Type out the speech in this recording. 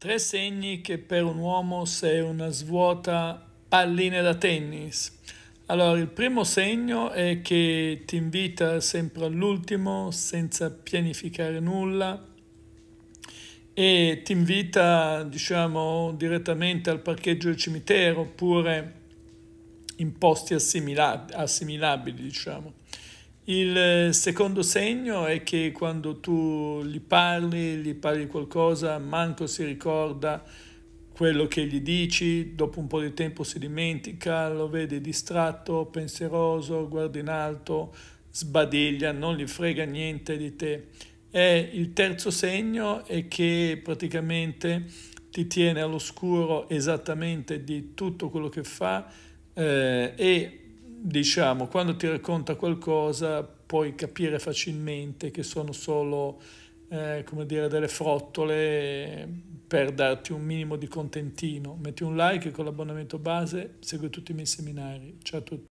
Tre segni che per un uomo sei una svuota pallina da tennis. Allora, il primo segno è che ti invita sempre all'ultimo, senza pianificare nulla, e ti invita, diciamo, direttamente al parcheggio del cimitero oppure in posti assimilabili, diciamo. Il eh, secondo segno è che quando tu gli parli, gli parli qualcosa, manco si ricorda quello che gli dici, dopo un po' di tempo si dimentica, lo vedi distratto, pensieroso, guarda in alto, sbadiglia, non gli frega niente di te. E il terzo segno è che praticamente ti tiene all'oscuro esattamente di tutto quello che fa eh, e diciamo, quando ti racconta qualcosa puoi capire facilmente che sono solo, eh, come dire, delle frottole per darti un minimo di contentino. Metti un like con l'abbonamento base, segui tutti i miei seminari. Ciao a tutti.